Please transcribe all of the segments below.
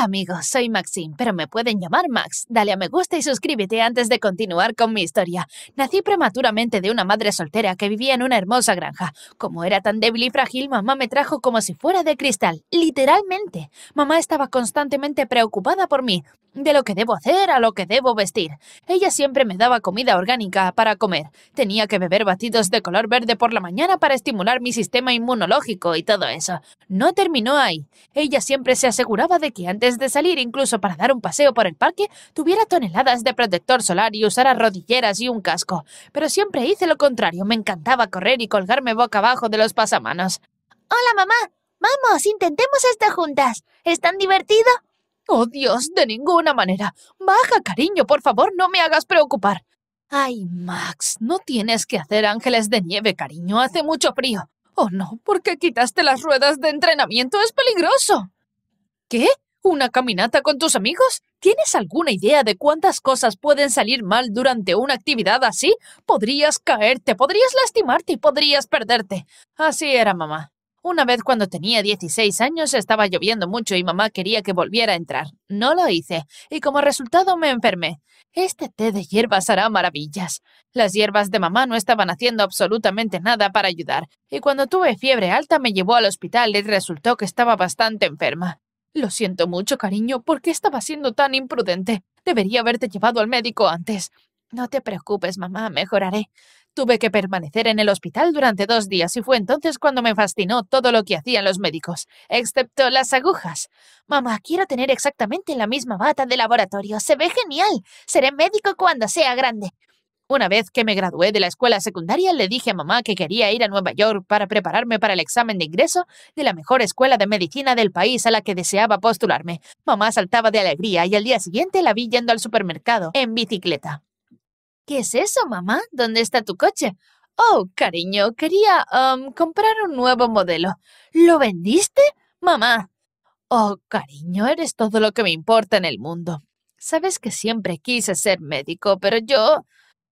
amigos, soy Maxine, pero me pueden llamar Max. Dale a me gusta y suscríbete antes de continuar con mi historia. Nací prematuramente de una madre soltera que vivía en una hermosa granja. Como era tan débil y frágil, mamá me trajo como si fuera de cristal, literalmente. Mamá estaba constantemente preocupada por mí de lo que debo hacer a lo que debo vestir. Ella siempre me daba comida orgánica para comer. Tenía que beber batidos de color verde por la mañana para estimular mi sistema inmunológico y todo eso. No terminó ahí. Ella siempre se aseguraba de que antes de salir, incluso para dar un paseo por el parque, tuviera toneladas de protector solar y usara rodilleras y un casco. Pero siempre hice lo contrario. Me encantaba correr y colgarme boca abajo de los pasamanos. Hola, mamá. Vamos, intentemos esto juntas. ¿Es tan divertido? Oh, Dios, de ninguna manera. Baja, cariño, por favor, no me hagas preocupar. Ay, Max, no tienes que hacer ángeles de nieve, cariño, hace mucho frío. Oh, no, porque quitaste las ruedas de entrenamiento? Es peligroso. ¿Qué? ¿Una caminata con tus amigos? ¿Tienes alguna idea de cuántas cosas pueden salir mal durante una actividad así? Podrías caerte, podrías lastimarte y podrías perderte. Así era, mamá. Una vez cuando tenía 16 años estaba lloviendo mucho y mamá quería que volviera a entrar. No lo hice, y como resultado me enfermé. Este té de hierbas hará maravillas. Las hierbas de mamá no estaban haciendo absolutamente nada para ayudar, y cuando tuve fiebre alta me llevó al hospital y resultó que estaba bastante enferma. Lo siento mucho, cariño, porque estaba siendo tan imprudente. Debería haberte llevado al médico antes. No te preocupes, mamá, mejoraré. Tuve que permanecer en el hospital durante dos días y fue entonces cuando me fascinó todo lo que hacían los médicos, excepto las agujas. Mamá, quiero tener exactamente la misma bata de laboratorio. Se ve genial. Seré médico cuando sea grande. Una vez que me gradué de la escuela secundaria, le dije a mamá que quería ir a Nueva York para prepararme para el examen de ingreso de la mejor escuela de medicina del país a la que deseaba postularme. Mamá saltaba de alegría y al día siguiente la vi yendo al supermercado en bicicleta. ¿Qué es eso, mamá? ¿Dónde está tu coche? Oh, cariño, quería comprar un nuevo modelo. ¿Lo vendiste? Mamá. Oh, cariño, eres todo lo que me importa en el mundo. Sabes que siempre quise ser médico, pero yo...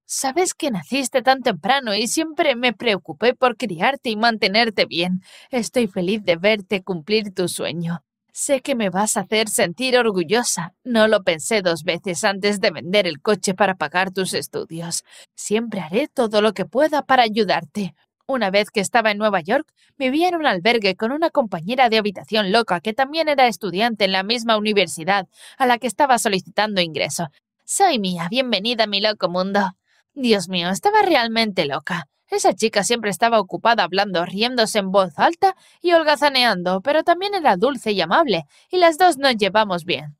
Sabes que naciste tan temprano y siempre me preocupé por criarte y mantenerte bien. Estoy feliz de verte cumplir tu sueño. Sé que me vas a hacer sentir orgullosa. No lo pensé dos veces antes de vender el coche para pagar tus estudios. Siempre haré todo lo que pueda para ayudarte. Una vez que estaba en Nueva York, vivía en un albergue con una compañera de habitación loca que también era estudiante en la misma universidad a la que estaba solicitando ingreso. Soy mía, bienvenida a mi loco mundo. Dios mío, estaba realmente loca. Esa chica siempre estaba ocupada hablando, riéndose en voz alta y holgazaneando, pero también era dulce y amable, y las dos nos llevamos bien.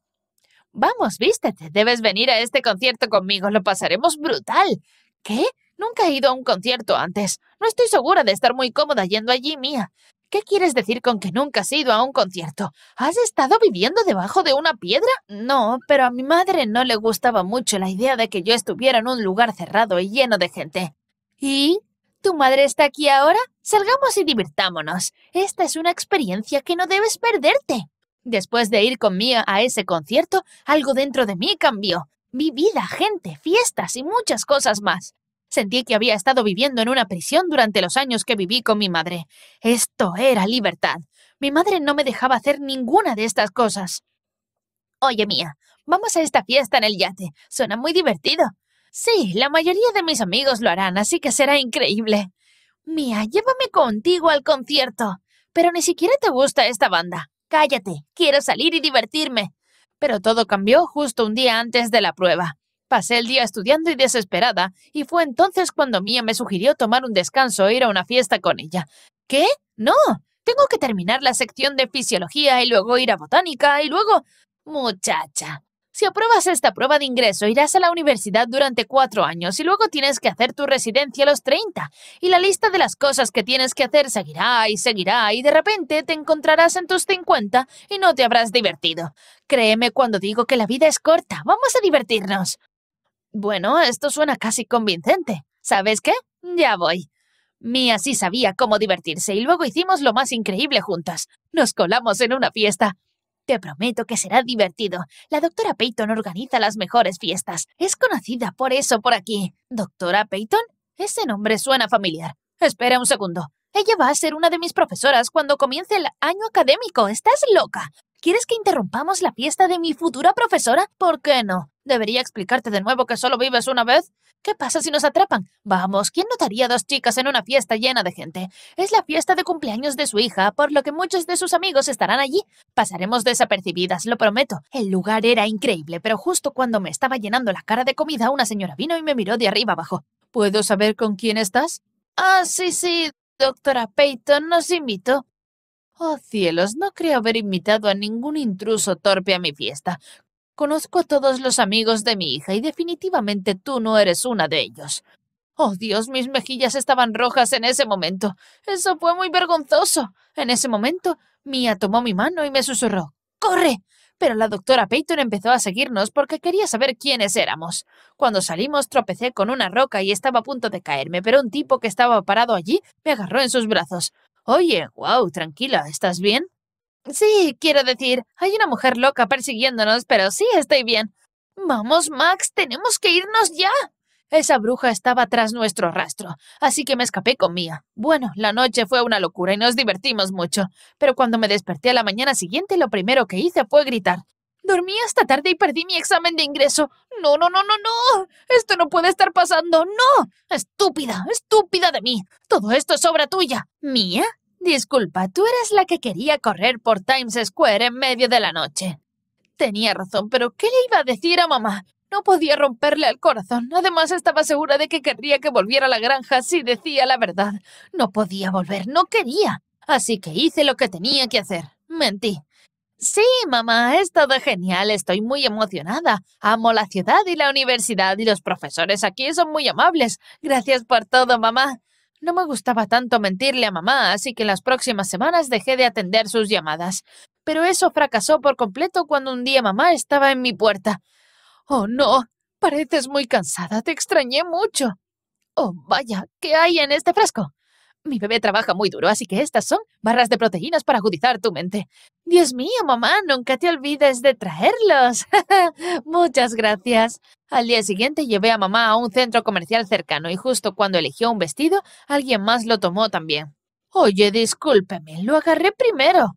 Vamos, vístete, debes venir a este concierto conmigo, lo pasaremos brutal. ¿Qué? Nunca he ido a un concierto antes. No estoy segura de estar muy cómoda yendo allí, mía. ¿Qué quieres decir con que nunca has ido a un concierto? ¿Has estado viviendo debajo de una piedra? No, pero a mi madre no le gustaba mucho la idea de que yo estuviera en un lugar cerrado y lleno de gente. ¿Y ¿Tu madre está aquí ahora? Salgamos y divirtámonos. Esta es una experiencia que no debes perderte. Después de ir conmigo a ese concierto, algo dentro de mí cambió. Vi vida, gente, fiestas y muchas cosas más. Sentí que había estado viviendo en una prisión durante los años que viví con mi madre. Esto era libertad. Mi madre no me dejaba hacer ninguna de estas cosas. Oye, mía, vamos a esta fiesta en el yate. Suena muy divertido. Sí, la mayoría de mis amigos lo harán, así que será increíble. Mía, llévame contigo al concierto. Pero ni siquiera te gusta esta banda. Cállate, quiero salir y divertirme. Pero todo cambió justo un día antes de la prueba. Pasé el día estudiando y desesperada, y fue entonces cuando Mía me sugirió tomar un descanso e ir a una fiesta con ella. ¿Qué? No. Tengo que terminar la sección de fisiología y luego ir a botánica y luego... Muchacha, si apruebas esta prueba de ingreso, irás a la universidad durante cuatro años y luego tienes que hacer tu residencia a los 30. Y la lista de las cosas que tienes que hacer seguirá y seguirá y de repente te encontrarás en tus 50 y no te habrás divertido. Créeme cuando digo que la vida es corta, vamos a divertirnos. Bueno, esto suena casi convincente. ¿Sabes qué? Ya voy. Mia sí sabía cómo divertirse y luego hicimos lo más increíble juntas. Nos colamos en una fiesta. Te prometo que será divertido. La doctora Peyton organiza las mejores fiestas. Es conocida por eso por aquí. ¿Doctora Peyton? Ese nombre suena familiar. Espera un segundo. Ella va a ser una de mis profesoras cuando comience el año académico. ¿Estás loca? ¿Quieres que interrumpamos la fiesta de mi futura profesora? ¿Por qué no? ¿Debería explicarte de nuevo que solo vives una vez? ¿Qué pasa si nos atrapan? Vamos, ¿quién notaría dos chicas en una fiesta llena de gente? Es la fiesta de cumpleaños de su hija, por lo que muchos de sus amigos estarán allí. Pasaremos desapercibidas, lo prometo. El lugar era increíble, pero justo cuando me estaba llenando la cara de comida, una señora vino y me miró de arriba abajo. ¿Puedo saber con quién estás? Ah, sí, sí, doctora Peyton nos invitó. Oh cielos, no creo haber invitado a ningún intruso torpe a mi fiesta. Conozco a todos los amigos de mi hija y definitivamente tú no eres una de ellos. Oh Dios, mis mejillas estaban rojas en ese momento. Eso fue muy vergonzoso. En ese momento, Mia tomó mi mano y me susurró. ¡Corre! Pero la doctora Peyton empezó a seguirnos porque quería saber quiénes éramos. Cuando salimos tropecé con una roca y estaba a punto de caerme, pero un tipo que estaba parado allí me agarró en sus brazos. Oye, wow, tranquila, ¿estás bien? Sí, quiero decir, hay una mujer loca persiguiéndonos, pero sí estoy bien. Vamos, Max, tenemos que irnos ya. Esa bruja estaba tras nuestro rastro, así que me escapé con Mía. Bueno, la noche fue una locura y nos divertimos mucho, pero cuando me desperté a la mañana siguiente lo primero que hice fue gritar. Dormí hasta tarde y perdí mi examen de ingreso. No, no, no, no, no. Esto no puede estar pasando. No. Estúpida, estúpida de mí. Todo esto es obra tuya. ¿Mía? Disculpa, tú eras la que quería correr por Times Square en medio de la noche. Tenía razón, pero ¿qué le iba a decir a mamá? No podía romperle el corazón. Además, estaba segura de que querría que volviera a la granja si decía la verdad. No podía volver, no quería. Así que hice lo que tenía que hacer. Mentí. Sí, mamá, es todo genial. Estoy muy emocionada. Amo la ciudad y la universidad y los profesores aquí son muy amables. Gracias por todo, mamá. No me gustaba tanto mentirle a mamá, así que las próximas semanas dejé de atender sus llamadas. Pero eso fracasó por completo cuando un día mamá estaba en mi puerta. Oh, no, pareces muy cansada, te extrañé mucho. Oh, vaya, ¿qué hay en este frasco? Mi bebé trabaja muy duro, así que estas son barras de proteínas para agudizar tu mente. Dios mío, mamá, nunca te olvides de traerlos. Muchas gracias. Al día siguiente llevé a mamá a un centro comercial cercano y justo cuando eligió un vestido, alguien más lo tomó también. Oye, discúlpeme, lo agarré primero.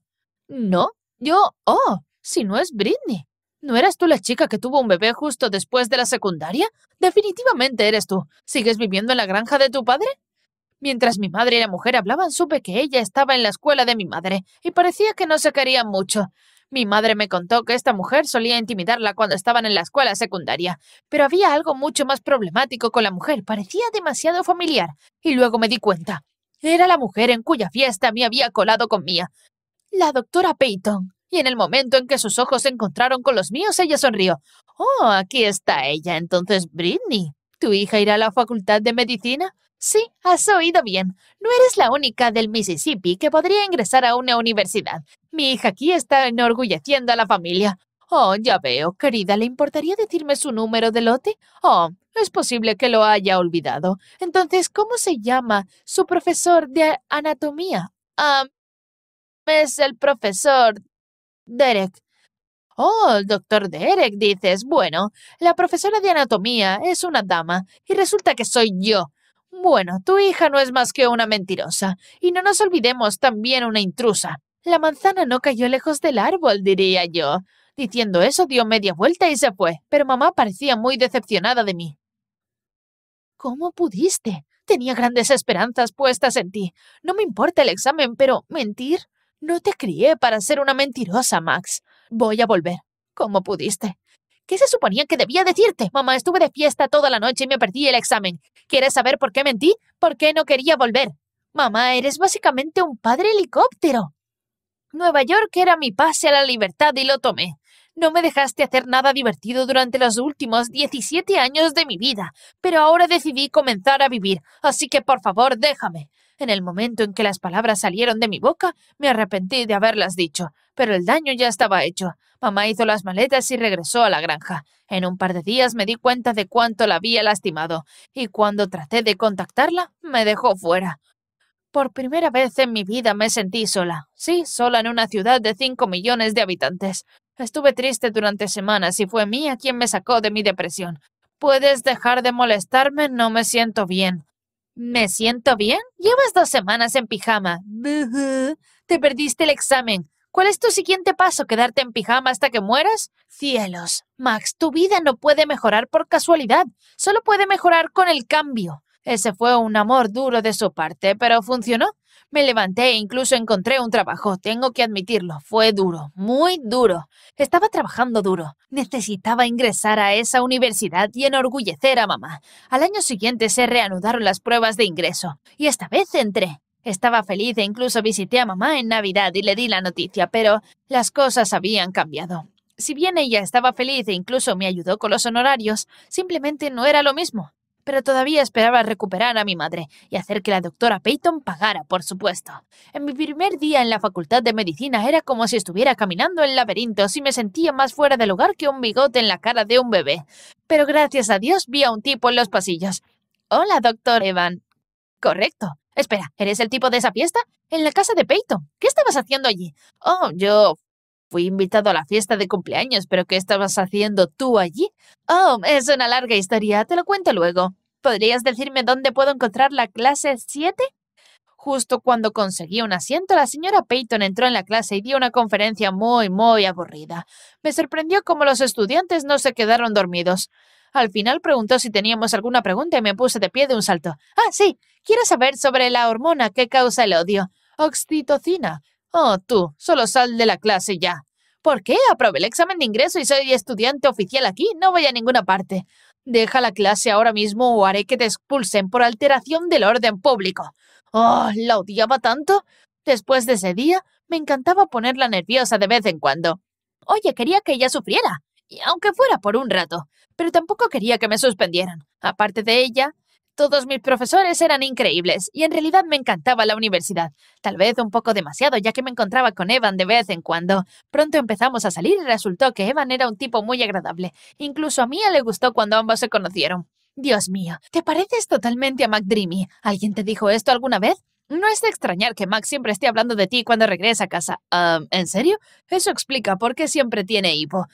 No, yo, oh, si no es Britney. ¿No eras tú la chica que tuvo un bebé justo después de la secundaria? Definitivamente eres tú. ¿Sigues viviendo en la granja de tu padre? Mientras mi madre y la mujer hablaban, supe que ella estaba en la escuela de mi madre y parecía que no se querían mucho. Mi madre me contó que esta mujer solía intimidarla cuando estaban en la escuela secundaria, pero había algo mucho más problemático con la mujer, parecía demasiado familiar, y luego me di cuenta. Era la mujer en cuya fiesta me había colado con Mía, la doctora Peyton, y en el momento en que sus ojos se encontraron con los míos, ella sonrió. Oh, aquí está ella, entonces Britney. ¿Tu hija irá a la facultad de medicina? Sí, has oído bien. No eres la única del Mississippi que podría ingresar a una universidad. Mi hija aquí está enorgulleciendo a la familia. Oh, ya veo, querida, ¿le importaría decirme su número de lote? Oh, es posible que lo haya olvidado. Entonces, ¿cómo se llama su profesor de anatomía? Ah, es el profesor Derek. Oh, el doctor Derek, dices. Bueno, la profesora de anatomía es una dama y resulta que soy yo. Bueno, tu hija no es más que una mentirosa, y no nos olvidemos también una intrusa. La manzana no cayó lejos del árbol, diría yo. Diciendo eso dio media vuelta y se fue, pero mamá parecía muy decepcionada de mí. ¿Cómo pudiste? Tenía grandes esperanzas puestas en ti. No me importa el examen, pero ¿mentir? No te crié para ser una mentirosa, Max. Voy a volver. ¿Cómo pudiste? ¿Qué se suponía que debía decirte? Mamá, estuve de fiesta toda la noche y me perdí el examen. ¿Quieres saber por qué mentí? ¿Por qué no quería volver? Mamá, eres básicamente un padre helicóptero. Nueva York era mi pase a la libertad y lo tomé. No me dejaste hacer nada divertido durante los últimos 17 años de mi vida, pero ahora decidí comenzar a vivir, así que por favor déjame. En el momento en que las palabras salieron de mi boca, me arrepentí de haberlas dicho, pero el daño ya estaba hecho. Mamá hizo las maletas y regresó a la granja. En un par de días me di cuenta de cuánto la había lastimado, y cuando traté de contactarla, me dejó fuera. Por primera vez en mi vida me sentí sola, sí, sola en una ciudad de cinco millones de habitantes. Estuve triste durante semanas y fue Mía quien me sacó de mi depresión. Puedes dejar de molestarme, no me siento bien. ¿Me siento bien? Llevas dos semanas en pijama. Te perdiste el examen. ¿Cuál es tu siguiente paso? ¿Quedarte en pijama hasta que mueras? Cielos, Max, tu vida no puede mejorar por casualidad, solo puede mejorar con el cambio. Ese fue un amor duro de su parte, pero funcionó. Me levanté e incluso encontré un trabajo, tengo que admitirlo, fue duro, muy duro. Estaba trabajando duro, necesitaba ingresar a esa universidad y enorgullecer a mamá. Al año siguiente se reanudaron las pruebas de ingreso, y esta vez entré. Estaba feliz e incluso visité a mamá en Navidad y le di la noticia, pero las cosas habían cambiado. Si bien ella estaba feliz e incluso me ayudó con los honorarios, simplemente no era lo mismo. Pero todavía esperaba recuperar a mi madre y hacer que la doctora Peyton pagara, por supuesto. En mi primer día en la facultad de medicina era como si estuviera caminando en laberintos y me sentía más fuera de lugar que un bigote en la cara de un bebé. Pero gracias a Dios vi a un tipo en los pasillos. Hola, doctor Evan. Correcto. Espera, ¿eres el tipo de esa fiesta? En la casa de Peyton. ¿Qué estabas haciendo allí? Oh, yo fui invitado a la fiesta de cumpleaños, pero ¿qué estabas haciendo tú allí? Oh, es una larga historia, te lo cuento luego. ¿Podrías decirme dónde puedo encontrar la clase 7? Justo cuando conseguí un asiento, la señora Peyton entró en la clase y dio una conferencia muy, muy aburrida. Me sorprendió cómo los estudiantes no se quedaron dormidos. Al final preguntó si teníamos alguna pregunta y me puse de pie de un salto. Ah, sí, quiero saber sobre la hormona que causa el odio. Oxitocina. Oh, tú, solo sal de la clase ya. ¿Por qué? Aprobé el examen de ingreso y soy estudiante oficial aquí. No voy a ninguna parte. Deja la clase ahora mismo o haré que te expulsen por alteración del orden público. Oh, la odiaba tanto. Después de ese día, me encantaba ponerla nerviosa de vez en cuando. Oye, quería que ella sufriera aunque fuera por un rato, pero tampoco quería que me suspendieran. Aparte de ella, todos mis profesores eran increíbles y en realidad me encantaba la universidad. Tal vez un poco demasiado, ya que me encontraba con Evan de vez en cuando. Pronto empezamos a salir y resultó que Evan era un tipo muy agradable. Incluso a mí le gustó cuando ambos se conocieron. Dios mío, te pareces totalmente a Dreamy. ¿Alguien te dijo esto alguna vez? No es de extrañar que Mac siempre esté hablando de ti cuando regresa a casa. Ah, ¿En serio? Eso explica por qué siempre tiene hipo.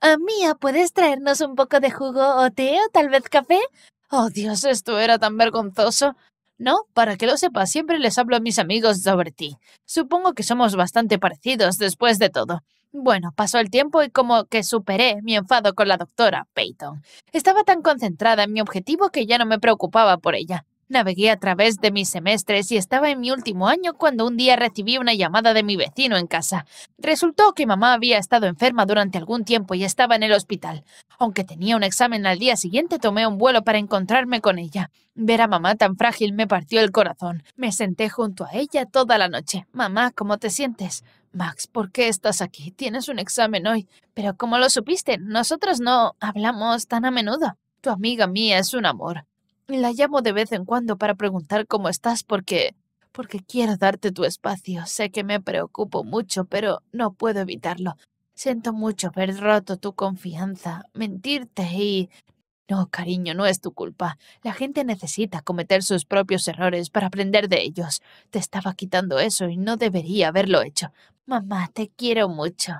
Ah, mía, ¿puedes traernos un poco de jugo o té o tal vez café? Oh, Dios, esto era tan vergonzoso. No, para que lo sepas, siempre les hablo a mis amigos sobre ti. Supongo que somos bastante parecidos después de todo. Bueno, pasó el tiempo y como que superé mi enfado con la doctora Peyton. Estaba tan concentrada en mi objetivo que ya no me preocupaba por ella. Navegué a través de mis semestres y estaba en mi último año cuando un día recibí una llamada de mi vecino en casa. Resultó que mamá había estado enferma durante algún tiempo y estaba en el hospital. Aunque tenía un examen al día siguiente, tomé un vuelo para encontrarme con ella. Ver a mamá tan frágil me partió el corazón. Me senté junto a ella toda la noche. Mamá, ¿cómo te sientes? Max, ¿por qué estás aquí? Tienes un examen hoy. Pero ¿cómo lo supiste? Nosotros no hablamos tan a menudo. Tu amiga mía es un amor. La llamo de vez en cuando para preguntar cómo estás porque... porque quiero darte tu espacio. Sé que me preocupo mucho, pero no puedo evitarlo. Siento mucho haber roto tu confianza, mentirte y... No, cariño, no es tu culpa. La gente necesita cometer sus propios errores para aprender de ellos. Te estaba quitando eso y no debería haberlo hecho. Mamá, te quiero mucho.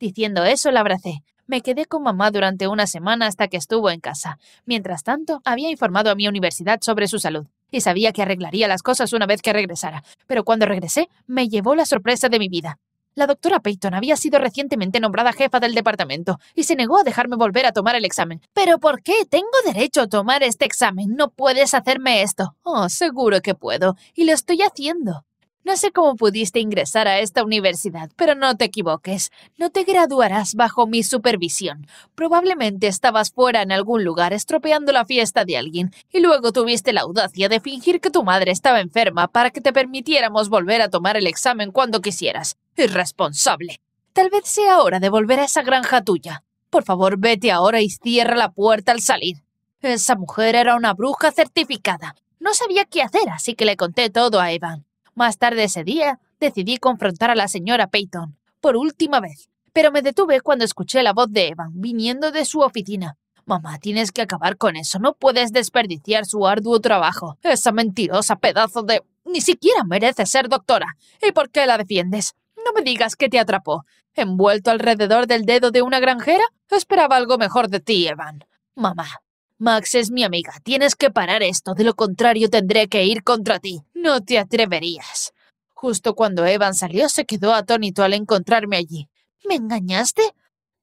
Diciendo eso, la abracé. Me quedé con mamá durante una semana hasta que estuvo en casa. Mientras tanto, había informado a mi universidad sobre su salud y sabía que arreglaría las cosas una vez que regresara. Pero cuando regresé, me llevó la sorpresa de mi vida. La doctora Peyton había sido recientemente nombrada jefa del departamento y se negó a dejarme volver a tomar el examen. ¿Pero por qué? Tengo derecho a tomar este examen. No puedes hacerme esto. Oh, seguro que puedo. Y lo estoy haciendo. No sé cómo pudiste ingresar a esta universidad, pero no te equivoques. No te graduarás bajo mi supervisión. Probablemente estabas fuera en algún lugar estropeando la fiesta de alguien y luego tuviste la audacia de fingir que tu madre estaba enferma para que te permitiéramos volver a tomar el examen cuando quisieras. Irresponsable. Tal vez sea hora de volver a esa granja tuya. Por favor, vete ahora y cierra la puerta al salir. Esa mujer era una bruja certificada. No sabía qué hacer, así que le conté todo a Evan. Más tarde ese día, decidí confrontar a la señora Peyton, por última vez, pero me detuve cuando escuché la voz de Evan viniendo de su oficina. Mamá, tienes que acabar con eso, no puedes desperdiciar su arduo trabajo. Esa mentirosa pedazo de... Ni siquiera merece ser doctora. ¿Y por qué la defiendes? No me digas que te atrapó. ¿Envuelto alrededor del dedo de una granjera? Esperaba algo mejor de ti, Evan. Mamá, Max es mi amiga. Tienes que parar esto, de lo contrario tendré que ir contra ti. No te atreverías. Justo cuando Evan salió, se quedó atónito al encontrarme allí. ¿Me engañaste?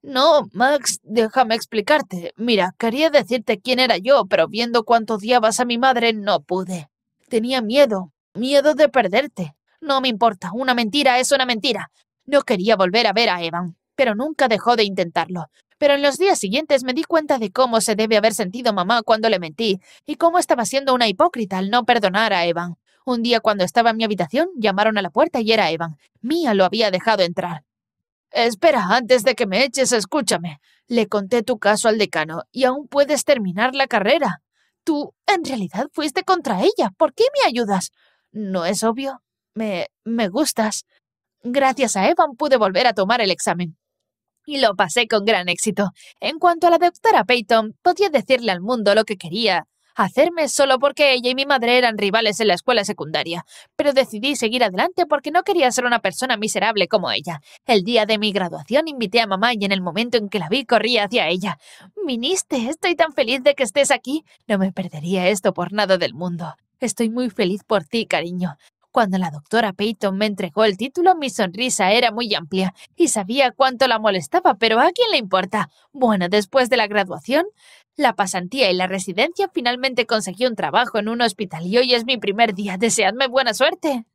No, Max, déjame explicarte. Mira, quería decirte quién era yo, pero viendo cuánto odiabas a mi madre, no pude. Tenía miedo, miedo de perderte. No me importa, una mentira es una mentira. No quería volver a ver a Evan, pero nunca dejó de intentarlo. Pero en los días siguientes me di cuenta de cómo se debe haber sentido mamá cuando le mentí y cómo estaba siendo una hipócrita al no perdonar a Evan. Un día cuando estaba en mi habitación, llamaron a la puerta y era Evan. Mía lo había dejado entrar. Espera, antes de que me eches, escúchame. Le conté tu caso al decano y aún puedes terminar la carrera. Tú, en realidad, fuiste contra ella. ¿Por qué me ayudas? No es obvio. Me. me gustas. Gracias a Evan pude volver a tomar el examen. Y lo pasé con gran éxito. En cuanto a la doctora Peyton, podía decirle al mundo lo que quería, hacerme solo porque ella y mi madre eran rivales en la escuela secundaria, pero decidí seguir adelante porque no quería ser una persona miserable como ella. El día de mi graduación invité a mamá y en el momento en que la vi corría hacia ella. Viniste, estoy tan feliz de que estés aquí. No me perdería esto por nada del mundo. Estoy muy feliz por ti, cariño. Cuando la doctora Peyton me entregó el título, mi sonrisa era muy amplia y sabía cuánto la molestaba, pero ¿a quién le importa? Bueno, después de la graduación, la pasantía y la residencia, finalmente conseguí un trabajo en un hospital y hoy es mi primer día. Deseadme buena suerte.